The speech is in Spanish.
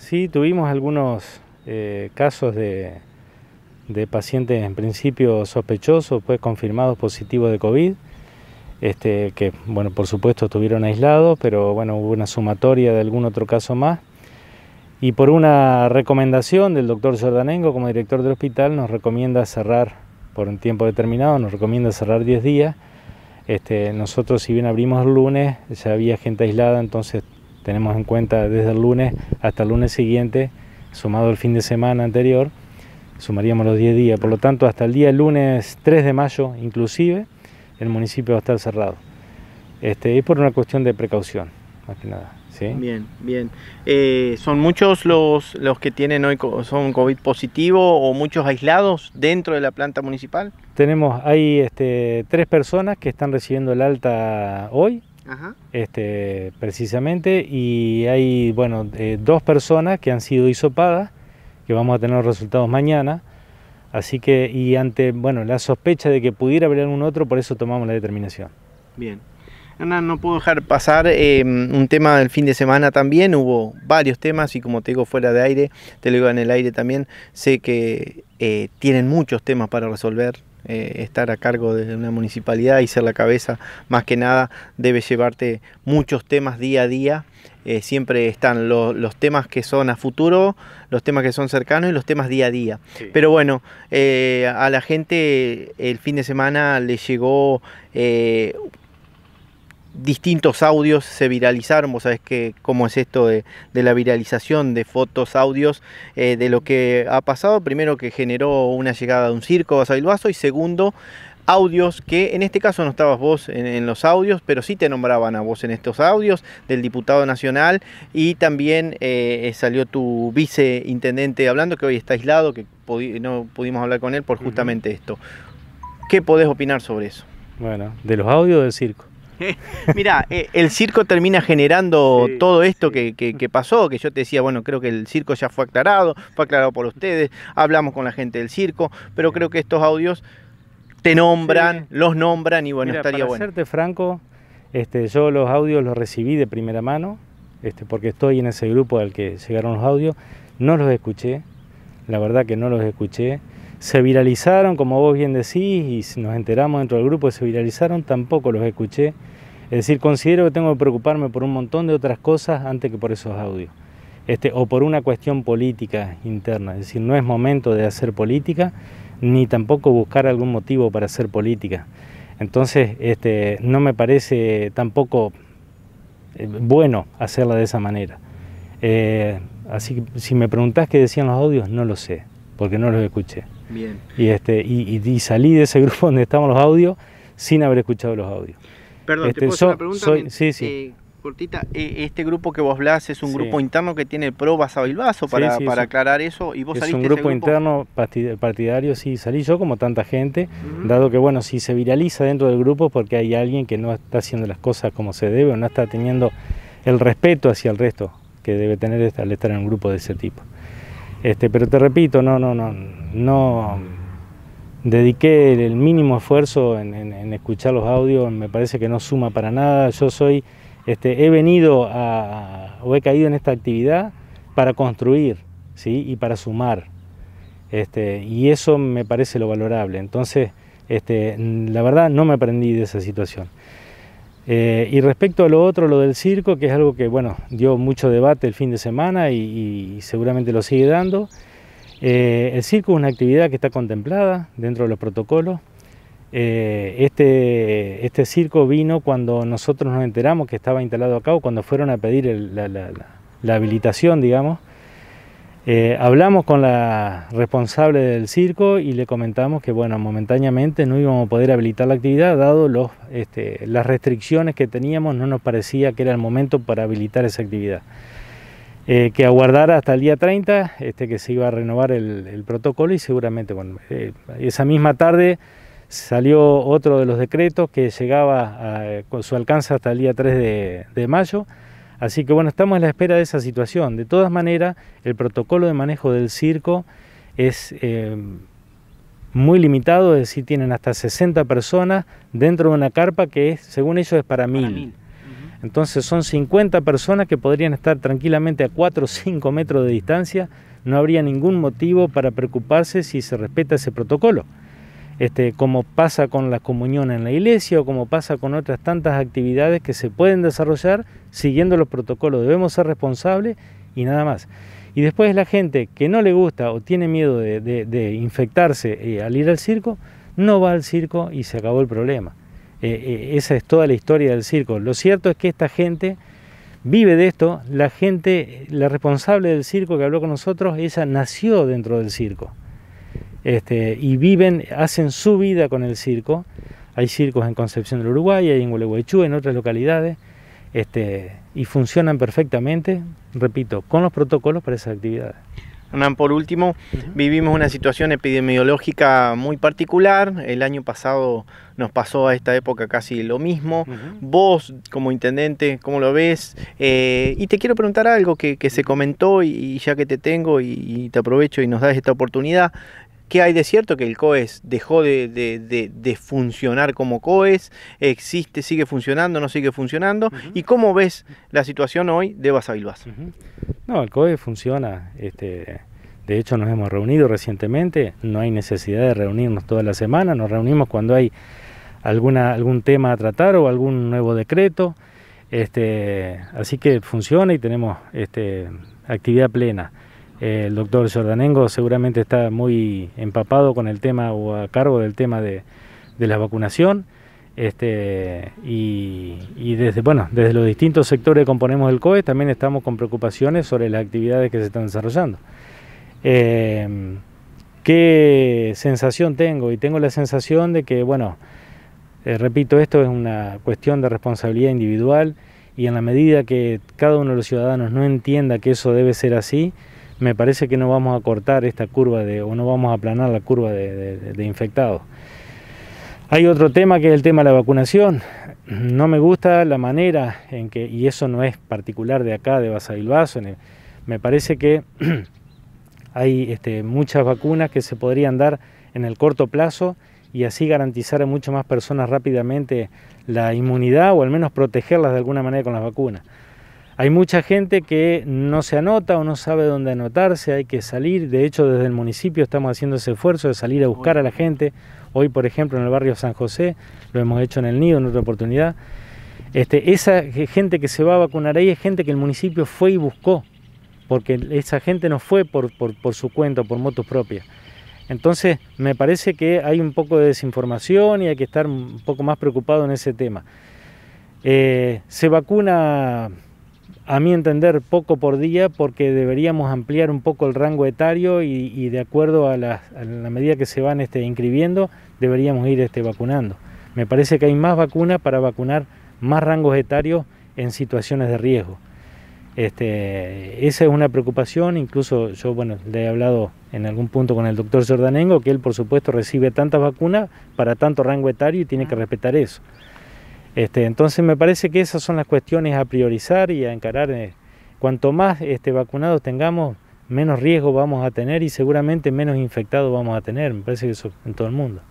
Sí, tuvimos algunos eh, casos de, pacientes en principio sospechosos, pues confirmados positivos de COVID, este, que bueno, por supuesto estuvieron aislados, pero bueno, hubo una sumatoria de algún otro caso más. Y por una recomendación del doctor Jordanengo como director del hospital, nos recomienda cerrar por un tiempo determinado, nos recomienda cerrar 10 días. Este, nosotros si bien abrimos el lunes, ya había gente aislada, entonces tenemos en cuenta desde el lunes hasta el lunes siguiente, sumado el fin de semana anterior, sumaríamos los 10 días. Por lo tanto, hasta el día lunes 3 de mayo inclusive, el municipio va a estar cerrado. Este, es por una cuestión de precaución, más que nada. Bien, bien. Eh, ¿Son muchos los, los que tienen hoy son COVID positivo o muchos aislados dentro de la planta municipal? Tenemos, hay este, tres personas que están recibiendo el alta hoy este, precisamente, y hay bueno, eh, dos personas que han sido hisopadas, que vamos a tener resultados mañana. Así que, y ante bueno, la sospecha de que pudiera haber algún otro, por eso tomamos la determinación. Bien. Hernán, no puedo dejar pasar em, un tema del fin de semana también. Hubo varios temas y como te digo fuera de aire, te lo digo en el aire también, sé que eh, tienen muchos temas para resolver, eh, estar a cargo de una municipalidad y ser la cabeza, más que nada, debe llevarte muchos temas día a día. Eh, siempre están los temas que son a futuro, los temas que son cercanos y los temas día a día. Pero bueno, eh, a la gente el fin de semana le llegó distintos audios se viralizaron, vos sabés que cómo es esto de, la viralización de fotos, audios, eh, de lo que ha pasado, primero que generó una llegada de un circo a y segundo audios que en este caso no estabas vos en, los audios, pero sí te nombraban a vos en estos audios del diputado nacional y también eh, eh, salió tu viceintendente hablando que hoy está aislado, que no pudimos hablar con él por justamente esto. ¿Qué podés opinar sobre eso? Bueno, de los audios del circo. Mira, eh, el circo termina generando todo esto que, pasó, que yo te decía, bueno, creo que el circo ya fue aclarado, fue aclarado por ustedes, hablamos con la gente del circo, pero creo que estos audios te nombran, los nombran y bueno, estaría bueno. Para serte franco, este, yo los audios los recibí de primera mano, este, porque estoy en ese grupo al que llegaron los audios, no los escuché, la verdad que no los escuché. Se viralizaron, como vos bien decís, y nos enteramos dentro del grupo se viralizaron, tampoco los escuché. Es decir, considero que tengo que preocuparme por un montón de otras cosas antes que por esos audios. Este, o por una cuestión política interna. Es decir, no es momento de hacer política, ni tampoco buscar algún motivo para hacer política. Entonces, este, no me parece tampoco eh, bueno hacerla de esa manera. Eh, así que si me preguntás qué decían los audios, no lo sé, porque no los escuché. Bien. Y, este, y salí de ese grupo donde estaban los audios sin haber escuchado los audios. Perdón, ¿te este, puedo hacer una pregunta? sí, sí. Eh, cortita, eh, este grupo que vos hablas es un grupo interno que tiene pruebas PRO Bilbaso para, para aclarar eso y vos es un grupo, grupo, interno partidario, sí, salí yo como tanta gente, dado que bueno, si se viraliza dentro del grupo porque hay alguien que no está haciendo las cosas como se debe o no está teniendo el respeto hacia el resto que debe tener al estar en un grupo de ese tipo. Este, pero te repito, no, no, no, no dediqué el mínimo esfuerzo en, escuchar los audios, me parece que no suma para nada. Yo soy, este, he venido o he caído en esta actividad para construir ¿sí? y para sumar. Este, y eso me parece lo valorable. Entonces, este, la verdad no me aprendí de esa situación. Eh, y respecto a lo otro, lo del circo, que es algo que bueno, dio mucho debate el fin de semana y seguramente lo sigue dando. Eh, el circo es una actividad que está contemplada dentro de los protocolos. Eh, este, este, circo vino cuando nosotros nos enteramos que estaba instalado a cabo, cuando fueron a pedir la, habilitación, digamos. Eh, hablamos con la responsable del circo y le comentamos que, bueno, momentáneamente no íbamos a poder habilitar la actividad, dado este, las restricciones que teníamos, no nos parecía que era el momento para habilitar esa actividad. Eh, que aguardara hasta el día 30, este, que se iba a renovar el, protocolo y seguramente, bueno, eh, esa misma tarde salió otro de los decretos que llegaba con su alcance hasta el día 3 de, mayo. Así que bueno, estamos a la espera de esa situación. De todas maneras, el protocolo de manejo del circo es eh, muy limitado, es decir, tienen hasta 60 personas dentro de una carpa que según ellos es para Para mil. Entonces son 50 personas que podrían estar tranquilamente a 4 o 5 metros de distancia. No habría ningún motivo para preocuparse si se respeta ese protocolo. Este, como pasa con la comunión en la iglesia o como pasa con otras tantas actividades que se pueden desarrollar siguiendo los protocolos. Debemos ser responsables y nada más. Y después la gente que no le gusta o tiene miedo de, infectarse eh, al ir al circo, no va al circo y se acabó el problema. Eh, eh, esa es toda la historia del circo. Lo cierto es que esta gente vive de esto. La gente, la responsable del circo que habló con nosotros, ella nació dentro del circo. Este, y viven, hacen su vida con el circo. Hay circos en Concepción del Uruguay, hay en Gualeguaychú, en otras localidades, este, y funcionan perfectamente, repito, con los protocolos para esas actividades. Hernán, por último, vivimos una situación epidemiológica muy particular. El año pasado nos pasó a esta época casi lo mismo. Vos, como intendente, ¿cómo lo ves? Eh, y te quiero preguntar algo que, se comentó y, ya que te tengo y, te aprovecho y nos das esta oportunidad. ¿Qué hay de cierto que el COES dejó de, funcionar como COES? ¿Existe, sigue funcionando, no sigue funcionando? ¿Y cómo ves la situación hoy de Basavilbas? No, el COE funciona. Este, de hecho, nos hemos reunido recientemente. No hay necesidad de reunirnos toda la semana. Nos reunimos cuando hay alguna, algún tema a tratar o algún nuevo decreto. Este, así que funciona y tenemos este, actividad plena. El doctor Jordanengo seguramente está muy empapado con el tema o a cargo del tema de, de la vacunación. Este, y, desde, bueno, desde los distintos sectores que componemos el COE también estamos con preocupaciones sobre las actividades que se están desarrollando. Em, ¿Qué sensación tengo? Y tengo la sensación de que, bueno, eh, repito, esto es una cuestión de responsabilidad individual y en la medida que cada uno de los ciudadanos no entienda que eso debe ser así, me parece que no vamos a cortar esta curva de, o no vamos a aplanar la curva de infectados. Hay otro tema que es el tema de la vacunación. No me gusta la manera en que, y eso no es particular de acá, de Basavilbaso, me parece que hay este, muchas vacunas que se podrían dar en el corto plazo y así garantizar a muchas más personas rápidamente la inmunidad o al menos protegerlas de alguna manera con las vacunas. Hay mucha gente que no se anota o no sabe dónde anotarse, hay que salir. De hecho, desde el municipio estamos haciendo ese esfuerzo de salir a buscar a la gente. Hoy, por ejemplo, en el barrio San José, lo hemos hecho en el Nido en otra oportunidad. Este, esa gente que se va a vacunar ahí es gente que el municipio fue y buscó, porque esa gente no fue por, su cuenta, por motos propias. Entonces, me parece que hay un poco de desinformación y hay que estar un poco más preocupado en ese tema. Eh, se vacuna a mi entender, poco por día porque deberíamos ampliar un poco el rango etario y, de acuerdo a la, medida que se van este, inscribiendo, deberíamos ir este, vacunando. Me parece que hay más vacunas para vacunar más rangos etarios en situaciones de riesgo. Este, esa es una preocupación, incluso yo bueno, le he hablado en algún punto con el doctor Jordanengo, que él por supuesto recibe tantas vacunas para tanto rango etario y tiene que respetar eso. Este, entonces me parece que esas son las cuestiones a priorizar y a encarar. Eh. Cuanto más este, vacunados tengamos, menos riesgo vamos a tener y seguramente menos infectados vamos a tener. Me parece que eso en todo el mundo.